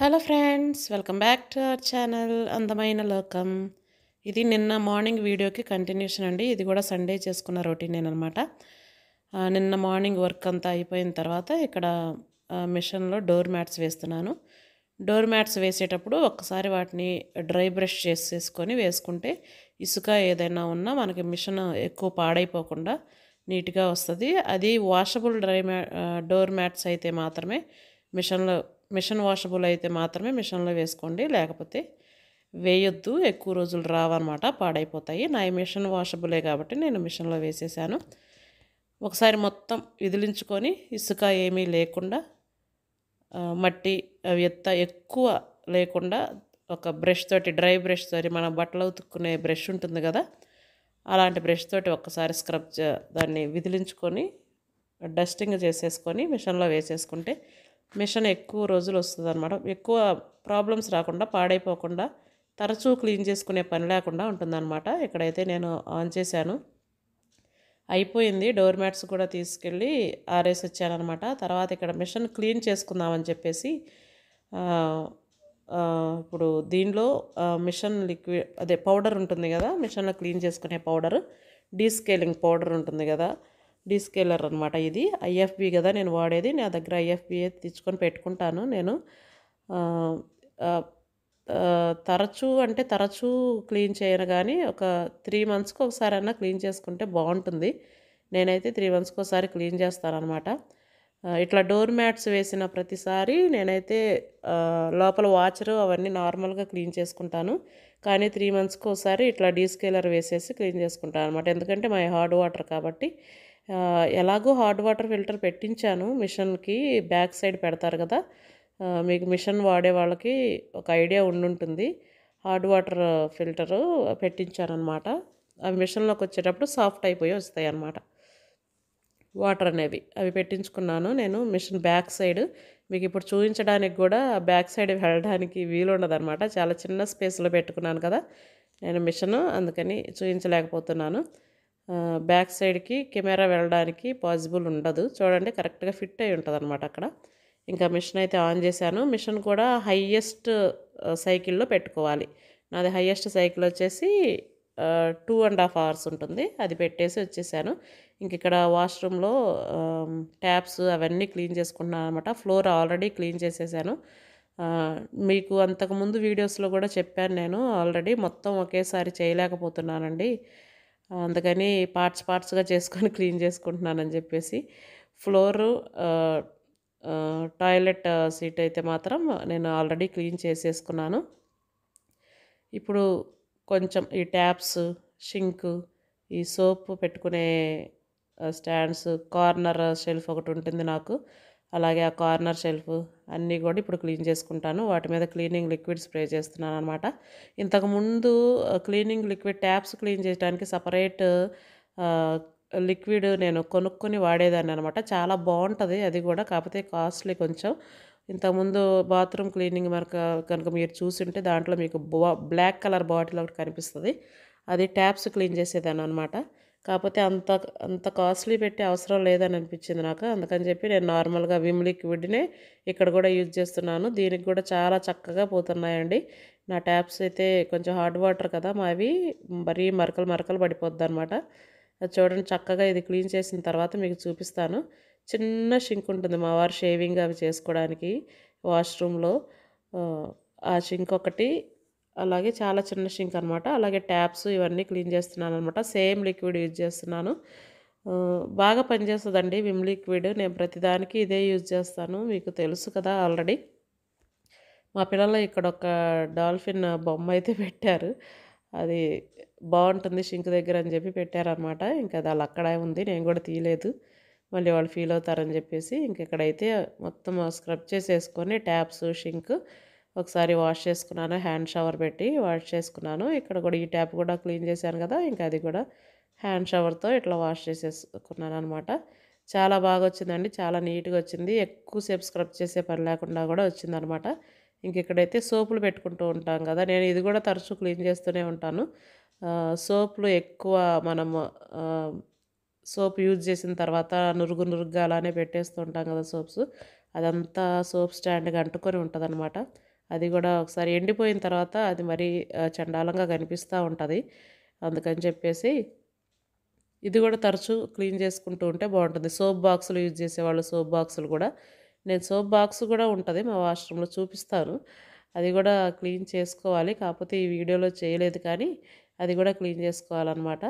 hello friends welcome back to our channel అందమైన లోకం ఇది నిన్న మార్నింగ్ వీడియోకి కంటిన్యూషన్ అండి ఇది కూడా సండే చేసుకున్న రొటీన్ అనమాట నిన్న మార్నింగ్ వర్క్ అంతా అయిపోయిన తర్వాత ఇక్కడ మిషన్లో డోర్ మ్యాట్స్ వేస్తున్నాను డోర్ మ్యాట్స్ వేసేటప్పుడు ఒక్కసారి వాటిని డ్రై బ్రష్ చేసేసుకొని వేసుకుంటే ఇసుక ఏదైనా ఉన్నా మనకి మిషన్ ఎక్కువ పాడైపోకుండా నీట్గా వస్తుంది అది వాషబుల్ డ్రై మ్యా డోర్ మ్యాట్స్ అయితే మాత్రమే మిషన్లో మిషన్ వాషబుల్ అయితే మాత్రమే మిషన్లో వేసుకోండి లేకపోతే వేయొద్దు ఎక్కువ రోజులు రావన్నమాట పాడైపోతాయి నా మిషన్ వాషబులే కాబట్టి నేను మిషన్లో వేసేసాను ఒకసారి మొత్తం విదిలించుకొని ఇసుక ఏమీ లేకుండా మట్టి ఎత్త ఎక్కువ లేకుండా ఒక బ్రష్ తోటి డ్రై బ్రష్ తోటి మన బట్టలు ఉతుక్కునే బ్రష్ ఉంటుంది కదా అలాంటి బ్రష్ తోటి ఒక్కసారి స్క్రబ్ దాన్ని విదిలించుకొని డస్టింగ్ చేసేసుకొని మిషన్లో వేసేసుకుంటే మిషన్ ఎక్కువ రోజులు వస్తుంది అనమాట ఎక్కువ ప్రాబ్లమ్స్ రాకుండా పాడైపోకుండా తరచూ క్లీన్ చేసుకునే పని లేకుండా ఉంటుందన్నమాట ఇక్కడైతే నేను ఆన్ చేశాను అయిపోయింది డోర్ మ్యాట్స్ కూడా తీసుకెళ్ళి ఆరేసి వచ్చానమాట తర్వాత ఇక్కడ మిషన్ క్లీన్ చేసుకుందామని చెప్పేసి ఇప్పుడు దీనిలో మిషన్ లిక్విడ్ అదే పౌడర్ ఉంటుంది కదా మిషన్లో క్లీన్ చేసుకునే పౌడర్ డీస్కేలింగ్ పౌడర్ ఉంటుంది కదా డిస్కేలర్ అనమాట ఇది ఐఎఫ్బి కదా నేను వాడేది నా దగ్గర ఐఎఫ్బిఏ తెచ్చుకొని పెట్టుకుంటాను నేను తరచూ అంటే తరచూ క్లీన్ చేయను కానీ ఒక త్రీ మంత్స్కి ఒకసారి అయినా క్లీన్ చేసుకుంటే బాగుంటుంది నేనైతే త్రీ మంత్స్కి ఒకసారి క్లీన్ చేస్తానమాట ఇట్లా డోర్ మ్యాట్స్ వేసిన ప్రతిసారి నేనైతే లోపల వాచరు అవన్నీ నార్మల్గా క్లీన్ చేసుకుంటాను కానీ త్రీ మంత్స్కి ఒకసారి ఇట్లా డీస్కేలర్ వేసేసి క్లీన్ చేసుకుంటాను అనమాట ఎందుకంటే మై హార్డ్ వాటర్ కాబట్టి ఎలాగో హాట్ వాటర్ ఫిల్టర్ పెట్టించాను మిషన్కి బ్యాక్ సైడ్ పెడతారు కదా మీకు మిషన్ వాడే వాళ్ళకి ఒక ఐడియా ఉండుంటుంది హాట్ వాటర్ ఫిల్టరు పెట్టించానమాట ఆ మిషన్లోకి వచ్చేటప్పుడు సాఫ్ట్ అయిపోయి వస్తాయి అన్నమాట వాటర్ అనేవి అవి పెట్టించుకున్నాను నేను మిషన్ బ్యాక్ సైడ్ మీకు ఇప్పుడు చూపించడానికి కూడా బ్యాక్ సైడ్ వెళ్ళడానికి వీలు ఉండదు చాలా చిన్న స్పేస్లో పెట్టుకున్నాను కదా నేను మిషన్ అందుకని చూపించలేకపోతున్నాను బ్యాక్ సైడ్కి కెమెరా వెళ్ళడానికి పాసిబుల్ ఉండదు చూడండి కరెక్ట్గా ఫిట్ అయి ఉంటుంది అనమాట అక్కడ ఇంకా మిషన్ అయితే ఆన్ చేశాను మిషన్ కూడా హయ్యెస్ట్ సైకిల్లో పెట్టుకోవాలి నాది హయ్యెస్ట్ సైకిల్ వచ్చేసి టూ అండ్ హాఫ్ అవర్స్ ఉంటుంది అది పెట్టేసి వచ్చేసాను ఇంక ఇక్కడ వాష్రూమ్లో ట్యాప్స్ అవన్నీ క్లీన్ చేసుకుంటున్నాను అనమాట ఫ్లోర్ ఆల్రెడీ క్లీన్ చేసేసాను మీకు అంతకుముందు వీడియోస్లో కూడా చెప్పాను నేను ఆల్రెడీ మొత్తం ఒకేసారి చేయలేకపోతున్నానండి అందుకని పార్ట్స్ పార్ట్స్గా చేసుకొని క్లీన్ చేసుకుంటున్నానని చెప్పేసి ఫ్లోరు టాయిలెట్ సీట్ అయితే మాత్రం నేను ఆల్రెడీ క్లీన్ చేసేసుకున్నాను ఇప్పుడు కొంచెం ఈ ట్యాప్స్ షింక్ ఈ సోప్ పెట్టుకునే స్టాండ్స్ కార్నర్ షెల్ఫ్ ఒకటి ఉంటుంది నాకు అలాగే ఆ కార్నర్ షెల్ఫ్ అన్నీ కూడా ఇప్పుడు క్లీన్ చేసుకుంటాను వాటి మీద క్లీనింగ్ లిక్విడ్ స్ప్రే చేస్తున్నాను అనమాట ఇంతకుముందు క్లీనింగ్ లిక్విడ్ ట్యాప్స్ క్లీన్ చేయడానికి సపరేట్ లిక్విడ్ నేను కొనుక్కొని వాడేదాన్ని అనమాట చాలా బాగుంటుంది అది కూడా కాకపోతే కాస్ట్లీ కొంచెం ఇంతకుముందు బాత్రూమ్ క్లీనింగ్ మనకు కనుక మీరు చూసింటే దాంట్లో మీకు బ్లాక్ కలర్ బాటిల్ ఒకటి కనిపిస్తుంది అది ట్యాప్స్ క్లీన్ చేసేదాన్ని అనమాట కాకపోతే అంత అంత కాస్ట్లీ పెట్టే అవసరం లేదని అనిపించింది నాకు అందుకని చెప్పి నేను నార్మల్గా విమ్ లిక్విడ్నే ఇక్కడ కూడా యూజ్ చేస్తున్నాను దీనికి కూడా చాలా చక్కగా పోతున్నాయండి నా ట్యాప్స్ అయితే కొంచెం హాట్ వాటర్ కదా మావి మరీ మరకలు మరకలు పడిపోద్ది అనమాట చూడండి చక్కగా ఇది క్లీన్ చేసిన తర్వాత మీకు చూపిస్తాను చిన్న షింక్ ఉంటుంది మా వారు షేవింగ్ అవి చేసుకోవడానికి వాష్రూమ్లో ఆ షింక్ ఒకటి అలాగే చాలా చిన్న షింక్ అనమాట అలాగే ట్యాప్స్ ఇవన్నీ క్లీన్ చేస్తున్నాను అనమాట సేమ్ లిక్విడ్ యూజ్ చేస్తున్నాను బాగా పనిచేస్తుందండి విమ్ లిక్విడ్ నేను ప్రతిదానికి ఇదే యూజ్ చేస్తాను మీకు తెలుసు కదా ఆల్రెడీ మా పిల్లలు ఇక్కడ ఒక డాల్ఫిన్ బొమ్మ అయితే పెట్టారు అది బాగుంటుంది షింక్ దగ్గర అని చెప్పి పెట్టారనమాట ఇంకా అది అలా అక్కడే ఉంది నేను కూడా తీయలేదు మళ్ళీ వాళ్ళు ఫీల్ అవుతారని చెప్పేసి ఇంక ఇక్కడైతే మొత్తం స్క్రబ్ చేసేసుకొని ట్యాప్స్ షింక్ ఒకసారి వాష్ చేసుకున్నాను హ్యాండ్ షవర్ పెట్టి వాష్ చేసుకున్నాను ఇక్కడ కూడా ఈ ట్యాప్ కూడా క్లీన్ చేశాను కదా ఇంకా అది కూడా హ్యాండ్ షవర్తో ఇట్లా వాష్ చేసేసుకున్నాను అనమాట చాలా బాగా వచ్చిందండి చాలా నీట్గా వచ్చింది ఎక్కువసేపు స్క్రబ్ చేసే పని లేకుండా కూడా వచ్చిందనమాట ఇంక ఇక్కడైతే సోపులు పెట్టుకుంటూ ఉంటాం కదా నేను ఇది కూడా తరచూ క్లీన్ చేస్తూనే ఉంటాను సోపులు ఎక్కువ మనం సోప్ యూజ్ చేసిన తర్వాత నురుగు నురుగ్గా అలానే పెట్టేస్తూ ఉంటాం కదా సోప్స్ అదంతా సోప్ స్టాండ్గా అంటుకొని ఉంటుంది అది కూడా ఒకసారి ఎండిపోయిన తర్వాత అది మరీ చండాలంగా కనిపిస్తూ ఉంటుంది అందుకని చెప్పేసి ఇది కూడా తరచు క్లీన్ చేసుకుంటూ ఉంటే బాగుంటుంది సోప్ బాక్సులు యూజ్ చేసేవాళ్ళు సోప్ బాక్సులు కూడా నేను సోప్ బాక్స్ కూడా ఉంటుంది మా వాష్రూమ్లో చూపిస్తాను అది కూడా క్లీన్ చేసుకోవాలి కాకపోతే ఈ వీడియోలో చేయలేదు కానీ అది కూడా క్లీన్ చేసుకోవాలన్నమాట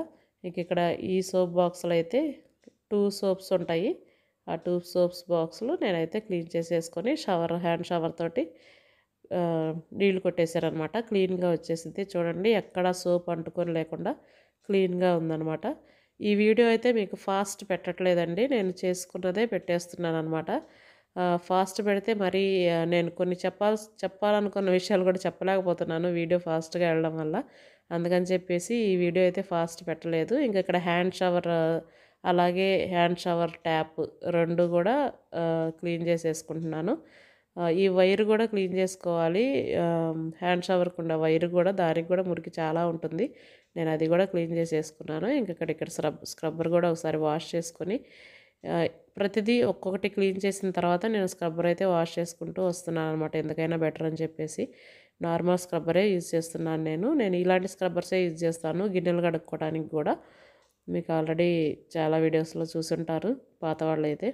ఇంక ఇక్కడ ఈ సోప్ బాక్సులు అయితే టూ సోప్స్ ఉంటాయి ఆ టూ సోప్స్ బాక్సులు నేనైతే క్లీన్ చేసేసుకొని షవర్ హ్యాండ్ షవర్ తోటి నీళ్ళు కొట్టేశారనమాట క్లీన్గా వచ్చేసింది చూడండి ఎక్కడ సోప్ అంటుకొని లేకుండా క్లీన్గా ఉందనమాట ఈ వీడియో అయితే మీకు ఫాస్ట్ పెట్టట్లేదండి నేను చేసుకున్నదే పెట్టేస్తున్నాను అనమాట ఫాస్ట్ పెడితే మరి నేను కొన్ని చెప్పాల్ చెప్పాలనుకున్న విషయాలు కూడా చెప్పలేకపోతున్నాను వీడియో ఫాస్ట్గా వెళ్ళడం వల్ల అందుకని చెప్పేసి ఈ వీడియో అయితే ఫాస్ట్ పెట్టలేదు ఇంకా ఇక్కడ హ్యాండ్ షవర్ అలాగే హ్యాండ్ షవర్ ట్యాప్ రెండు కూడా క్లీన్ చేసేసుకుంటున్నాను ఈ వైర్ కూడా క్లీన్ చేసుకోవాలి హ్యాండ్ షవర్కి ఉన్న వైర్ కూడా దానికి కూడా మురికి చాలా ఉంటుంది నేను అది కూడా క్లీన్ చేసేసుకున్నాను ఇంక ఇక్కడ ఇక్కడ స్క్రబ్ స్క్రబ్బర్ కూడా ఒకసారి వాష్ చేసుకొని ప్రతిదీ ఒక్కొక్కటి క్లీన్ చేసిన తర్వాత నేను స్క్రబ్బర్ అయితే వాష్ చేసుకుంటూ వస్తున్నాను అనమాట ఎందుకైనా బెటర్ అని చెప్పేసి నార్మల్ స్క్రబ్బరే యూజ్ చేస్తున్నాను నేను నేను ఇలాంటి స్క్రబ్బర్సే యూజ్ చేస్తాను గిన్నెలు కడుక్కోవడానికి కూడా మీకు ఆల్రెడీ చాలా వీడియోస్లో చూసుంటారు పాత వాళ్ళు అయితే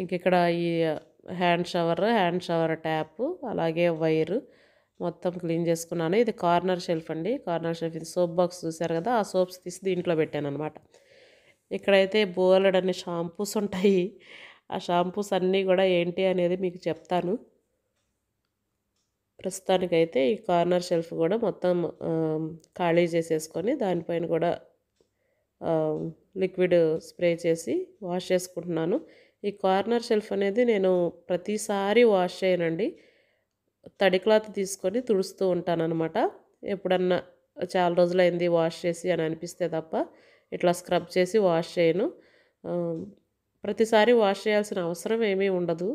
ఇంక ఇక్కడ ఈ hand shower hand shower tap అలాగే వైరు మొత్తం క్లీన్ చేసుకున్నాను ఇది కార్నర్ షెల్ఫ్ అండి కార్నర్ షెల్ఫ్ ఇది సోప్ బాక్స్ చూసారు కదా ఆ సోప్స్ తీసి దీంట్లో పెట్టాను అనమాట ఇక్కడైతే అనే షాంపూస్ ఉంటాయి ఆ షాంపూస్ అన్నీ కూడా ఏంటి అనేది మీకు చెప్తాను ప్రస్తుతానికైతే ఈ కార్నర్ షెల్ఫ్ కూడా మొత్తం ఖాళీ చేసేసుకొని దానిపైన కూడా లిక్విడ్ స్ప్రే చేసి వాష్ చేసుకుంటున్నాను ఈ కార్నర్ షెల్ఫ్ అనేది నేను ప్రతిసారి వాష్ చేయనండి తడి క్లాత్ తీసుకొని తుడుస్తూ ఉంటానన్నమాట ఎప్పుడన్నా చాలా రోజులైంది వాష్ చేసి అని అనిపిస్తే తప్ప ఇట్లా స్క్రబ్ చేసి వాష్ చేయను ప్రతిసారి వాష్ చేయాల్సిన అవసరం ఏమీ ఉండదు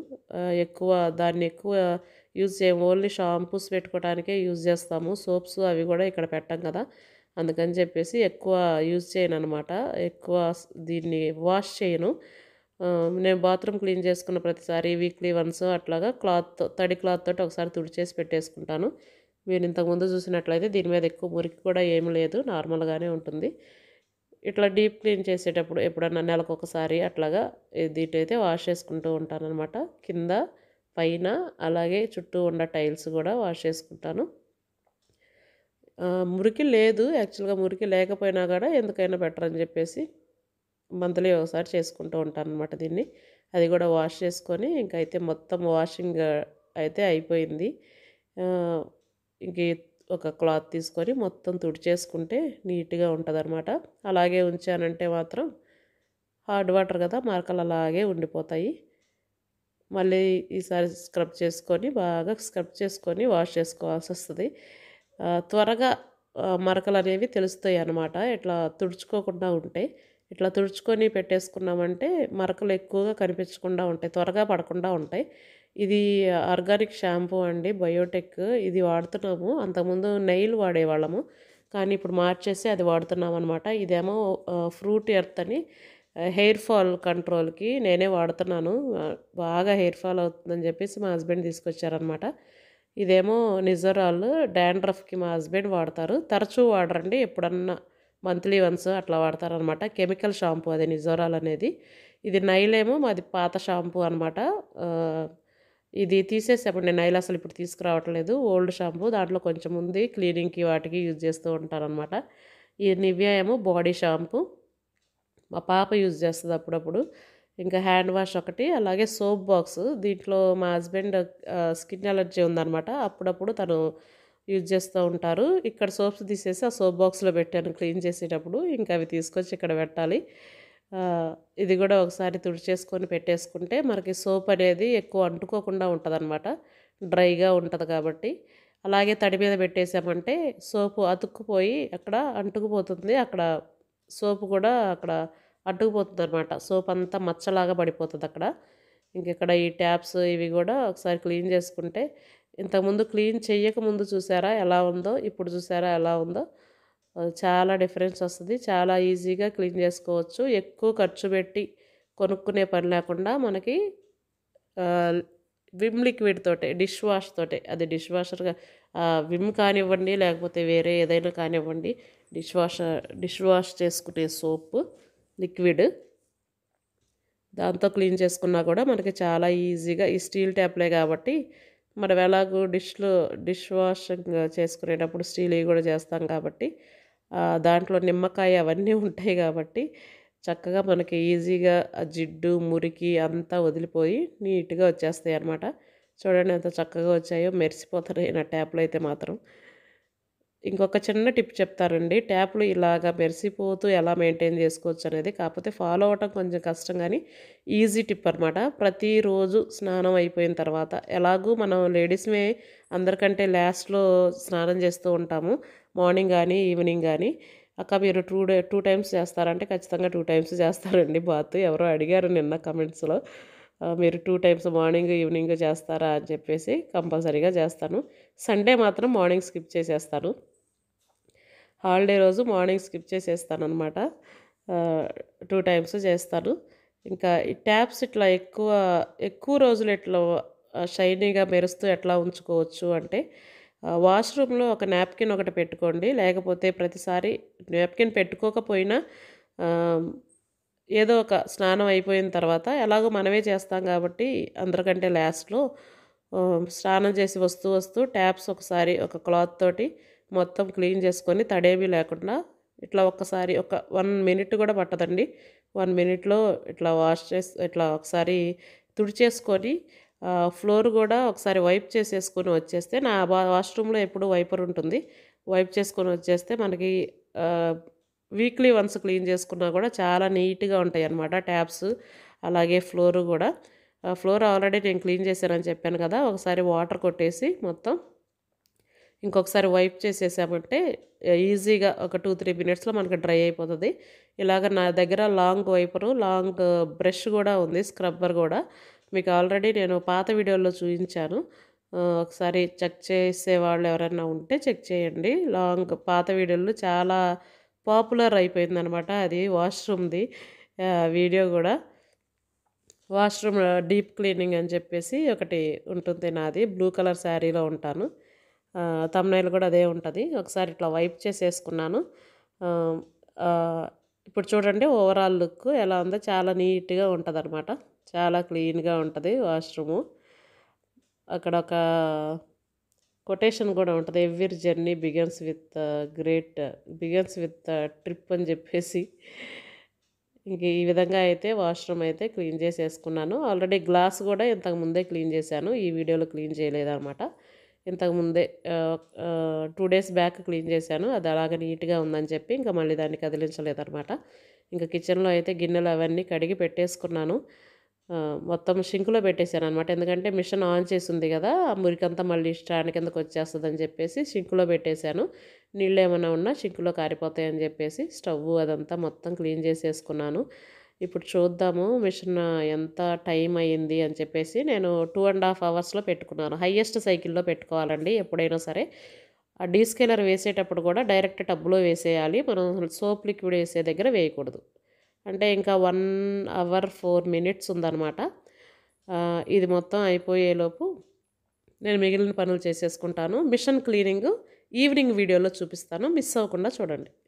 ఎక్కువ దాన్ని ఎక్కువ యూజ్ చేయము ఓన్లీ షాంపూస్ పెట్టుకోవడానికే యూజ్ చేస్తాము సోప్స్ అవి కూడా ఇక్కడ పెట్టాం కదా అందుకని చెప్పేసి ఎక్కువ యూజ్ చేయను అనమాట ఎక్కువ దీన్ని వాష్ చేయను నేను బాత్రూమ్ క్లీన్ చేసుకున్న ప్రతిసారి వీక్లీ వన్స్ అట్లాగా క్లాత్ తడి క్లాత్ తోటి ఒకసారి తుడిచేసి పెట్టేసుకుంటాను మీరు ఇంతకుముందు చూసినట్లయితే దీని మీద ఎక్కువ మురికి కూడా ఏమి లేదు నార్మల్గానే ఉంటుంది ఇట్లా డీప్ క్లీన్ చేసేటప్పుడు ఎప్పుడన్నా నెలకు ఒకసారి అట్లాగా దీటైతే వాష్ చేసుకుంటూ ఉంటానన్నమాట కింద పైన అలాగే చుట్టూ ఉన్న టైల్స్ కూడా వాష్ చేసుకుంటాను మురికి లేదు యాక్చువల్గా మురికి లేకపోయినా కూడా ఎందుకైనా బెటర్ అని చెప్పేసి మంత్లీ ఒకసారి చేసుకుంటూ ఉంటాను అనమాట దీన్ని అది కూడా వాష్ చేసుకొని ఇంకైతే మొత్తం వాషింగ్ అయితే అయిపోయింది ఇంక ఒక క్లాత్ తీసుకొని మొత్తం తుడిచేసుకుంటే నీట్గా ఉంటుంది అనమాట అలాగే ఉంచానంటే మాత్రం హార్డ్ వాటర్ కదా మరకలు అలాగే ఉండిపోతాయి మళ్ళీ ఈసారి స్క్రబ్ చేసుకొని బాగా స్క్రబ్ చేసుకొని వాష్ చేసుకోవాల్సి వస్తుంది త్వరగా మరకలు అనేవి తెలుస్తాయి అనమాట ఇట్లా తుడుచుకోకుండా ఉంటాయి ఇట్లా తుడుచుకొని పెట్టేసుకున్నామంటే మరకలు ఎక్కువగా కనిపించకుండా ఉంటాయి త్వరగా పడకుండా ఉంటాయి ఇది ఆర్గానిక్ షాంపూ అండి బయోటెక్ ఇది వాడుతున్నాము అంతకుముందు నెయిల్ వాడేవాళ్ళము కానీ ఇప్పుడు మార్చేసి అది వాడుతున్నాం అనమాట ఇదేమో ఫ్రూట్ ఎర్త్ అని హెయిర్ ఫాల్ కంట్రోల్కి నేనే వాడుతున్నాను బాగా హెయిర్ ఫాల్ అవుతుందని చెప్పేసి మా హస్బెండ్ తీసుకొచ్చారనమాట ఇదేమో నిజరాల్ డాండ్రఫ్కి మా హస్బెండ్ వాడతారు తరచూ వాడరండి ఎప్పుడన్నా మంత్లీ వన్స్ అట్లా వాడతారనమాట కెమికల్ షాంపూ అది నిజోరాల్ అనేది ఇది నైలేమో మాది పాత షాంపూ అనమాట ఇది తీసేసేప్పుడు నేను నైల్ అసలు ఇప్పుడు తీసుకురావట్లేదు ఓల్డ్ షాంపూ దాంట్లో కొంచెం ఉంది క్లీనింగ్కి వాటికి యూజ్ చేస్తూ ఉంటారనమాట ఈ నివ్యా ఏమో బాడీ షాంపూ మా పాప యూజ్ చేస్తుంది అప్పుడప్పుడు ఇంకా హ్యాండ్ వాష్ ఒకటి అలాగే సోప్ బాక్స్ దీంట్లో మా హస్బెండ్ స్కిన్ అలర్జీ ఉందనమాట అప్పుడప్పుడు తను యూజ్ చేస్తూ ఉంటారు ఇక్కడ సోప్స్ తీసేసి ఆ సోప్ బాక్స్లో పెట్టాను క్లీన్ చేసేటప్పుడు ఇంకా అవి తీసుకొచ్చి ఇక్కడ పెట్టాలి ఇది కూడా ఒకసారి తుడిచేసుకొని పెట్టేసుకుంటే మనకి సోప్ అనేది ఎక్కువ అంటుకోకుండా ఉంటుంది అనమాట డ్రైగా ఉంటుంది కాబట్టి అలాగే తడి మీద పెట్టేసామంటే సోపు అతుక్కుపోయి అక్కడ అంటుకుపోతుంది అక్కడ సోపు కూడా అక్కడ అట్టుకుపోతుంది అనమాట సోప్ అంతా మచ్చలాగా పడిపోతుంది అక్కడ ఇంక ఇక్కడ ఈ ట్యాప్స్ ఇవి కూడా ఒకసారి క్లీన్ చేసుకుంటే ఇంతకుముందు క్లీన్ చేయకముందు చూసారా ఎలా ఉందో ఇప్పుడు చూసారా ఎలా ఉందో చాలా డిఫరెన్స్ వస్తుంది చాలా ఈజీగా క్లీన్ చేసుకోవచ్చు ఎక్కువ ఖర్చు పెట్టి కొనుక్కునే పని లేకుండా మనకి విమ్ లిక్విడ్ తోటే డిష్ వాష్ తోటే అది డిష్ వాషర్గా విమ్ కానివ్వండి లేకపోతే వేరే ఏదైనా కానివ్వండి డిష్ వాష్ డిష్ వాష్ చేసుకునే సోప్ లిక్విడ్ దాంతో క్లీన్ చేసుకున్నా కూడా మనకి చాలా ఈజీగా ఈ స్టీల్ ట్యాప్లే కాబట్టి మనం ఎలాగో డిష్లో డిష్ వాషింగ్ చేసుకునేటప్పుడు స్టీల్వి కూడా చేస్తాం కాబట్టి దాంట్లో నిమ్మకాయ అవన్నీ ఉంటాయి కాబట్టి చక్కగా మనకి ఈజీగా ఆ జిడ్డు మురికి అంతా వదిలిపోయి నీట్గా వచ్చేస్తాయి అనమాట చూడండి ఎంత చక్కగా వచ్చాయో మెరిసిపోతున్నాయి నా ట్యాప్లో అయితే మాత్రం ఇంకొక చిన్న టిప్ చెప్తారండి ట్యాప్లు ఇలాగ మెరిసిపోతూ ఎలా మెయింటైన్ చేసుకోవచ్చు అనేది కాకపోతే ఫాలో అవటం కొంచెం కష్టం కానీ ఈజీ టిప్ అనమాట ప్రతిరోజు స్నానం అయిపోయిన తర్వాత ఎలాగూ మనం లేడీస్మే అందరికంటే లాస్ట్లో స్నానం చేస్తూ ఉంటాము మార్నింగ్ కానీ ఈవినింగ్ కానీ అక్క మీరు టూ డే టూ టైమ్స్ చేస్తారంటే ఖచ్చితంగా టూ టైమ్స్ చేస్తారండి బాత్ ఎవరో అడిగారు నిన్న కమెంట్స్లో మీరు టూ టైమ్స్ మార్నింగ్ ఈవినింగ్ చేస్తారా అని చెప్పేసి కంపల్సరీగా చేస్తాను సండే మాత్రం మార్నింగ్ స్కిప్ చేసేస్తాను హాలిడే రోజు మార్నింగ్ స్కిప్ చేసేస్తాను అనమాట టూ టైమ్స్ చేస్తాను ఇంకా ఈ ట్యాప్స్ ఇట్లా ఎక్కువ ఎక్కువ రోజులు ఇట్లా షైనీగా మెరుస్తూ ఎట్లా ఉంచుకోవచ్చు అంటే వాష్రూమ్లో ఒక నాప్కిన్ ఒకటి పెట్టుకోండి లేకపోతే ప్రతిసారి నాప్కిన్ పెట్టుకోకపోయినా ఏదో ఒక స్నానం అయిపోయిన తర్వాత ఎలాగో మనమే చేస్తాం కాబట్టి అందరికంటే లాస్ట్లో స్నానం చేసి వస్తూ వస్తూ ట్యాప్స్ ఒకసారి ఒక క్లాత్ తోటి మొత్తం క్లీన్ చేసుకొని తడేమీ లేకుండా ఇట్లా ఒక్కసారి ఒక వన్ మినిట్ కూడా పట్టదండి వన్ మినిట్లో ఇట్లా వాష్ చేసి ఇట్లా ఒకసారి తుడిచేసుకొని ఫ్లోర్ కూడా ఒకసారి వైప్ చేసేసుకొని వచ్చేస్తే నా వాష్రూమ్లో ఎప్పుడు వైపర్ ఉంటుంది వైప్ చేసుకొని వచ్చేస్తే మనకి వీక్లీ వన్స్ క్లీన్ చేసుకున్నా కూడా చాలా నీట్గా ఉంటాయి అన్నమాట ట్యాబ్స్ అలాగే ఫ్లోర్ కూడా ఫ్లోర్ ఆల్రెడీ నేను క్లీన్ చేశానని చెప్పాను కదా ఒకసారి వాటర్ కొట్టేసి మొత్తం ఇంకొకసారి వైప్ చేసేసామంటే ఈజీగా ఒక టూ త్రీ మినిట్స్లో మనకి డ్రై అయిపోతుంది ఇలాగ నా దగ్గర లాంగ్ వైపరు లాంగ్ బ్రష్ కూడా ఉంది స్క్రబ్బర్ కూడా మీకు ఆల్రెడీ నేను పాత వీడియోలో చూపించాను ఒకసారి చెక్ చేసే వాళ్ళు ఎవరైనా ఉంటే చెక్ చేయండి లాంగ్ పాత వీడియోలు చాలా పాపులర్ అయిపోయిందనమాట అది వాష్రూమ్ది వీడియో కూడా వాష్రూమ్ డీప్ క్లీనింగ్ అని చెప్పేసి ఒకటి ఉంటుంది నాది బ్లూ కలర్ శారీలో ఉంటాను తమ్నైల్ కూడా అదే ఉంటుంది ఒకసారి ఇట్లా వైప్ చేసేసుకున్నాను ఇప్పుడు చూడండి ఓవరాల్ లుక్ ఎలా ఉందో చాలా నీట్గా ఉంటుంది అనమాట చాలా క్లీన్గా ఉంటుంది వాష్రూము అక్కడ ఒక కొటేషన్ కూడా ఉంటుంది every journey begins with great begins with trip అని చెప్పేసి ఇంక ఈ విధంగా అయితే వాష్రూమ్ అయితే క్లీన్ చేసేసుకున్నాను ఆల్రెడీ గ్లాస్ కూడా ఇంతకుముందే క్లీన్ చేశాను ఈ వీడియోలో క్లీన్ చేయలేదన్నమాట ఇంతకుముందే టూ డేస్ బ్యాక్ క్లీన్ చేశాను అది అలాగే నీట్గా ఉందని చెప్పి ఇంకా మళ్ళీ దాన్ని కదిలించలేదనమాట ఇంకా కిచెన్లో అయితే గిన్నెలు అవన్నీ కడిగి పెట్టేసుకున్నాను మొత్తం షింకులో పెట్టేశాను అనమాట ఎందుకంటే మిషన్ ఆన్ చేసి ఉంది కదా ఆ మురికంతా మళ్ళీ స్టాండ్ కిందకు వచ్చేస్తుందని చెప్పేసి షింకులో పెట్టేశాను నీళ్ళు ఏమైనా ఉన్నా షింకులో కారిపోతాయని చెప్పేసి స్టవ్ అదంతా మొత్తం క్లీన్ చేసేసుకున్నాను ఇప్పుడు చూద్దాము మిషన్ ఎంత టైం అయ్యింది అని చెప్పేసి నేను టూ అండ్ హాఫ్ అవర్స్లో పెట్టుకున్నాను హయ్యెస్ట్ సైకిల్లో పెట్టుకోవాలండి ఎప్పుడైనా సరే ఆ డీస్కేలర్ వేసేటప్పుడు కూడా డైరెక్ట్ టబ్లో వేసేయాలి మనం సోప్ లిక్విడ్ వేసే దగ్గర వేయకూడదు అంటే ఇంకా వన్ అవర్ ఫోర్ మినిట్స్ ఉందన్నమాట ఇది మొత్తం అయిపోయేలోపు నేను మిగిలిన పనులు చేసేసుకుంటాను మిషన్ క్లీనింగ్ ఈవినింగ్ వీడియోలో చూపిస్తాను మిస్ అవ్వకుండా చూడండి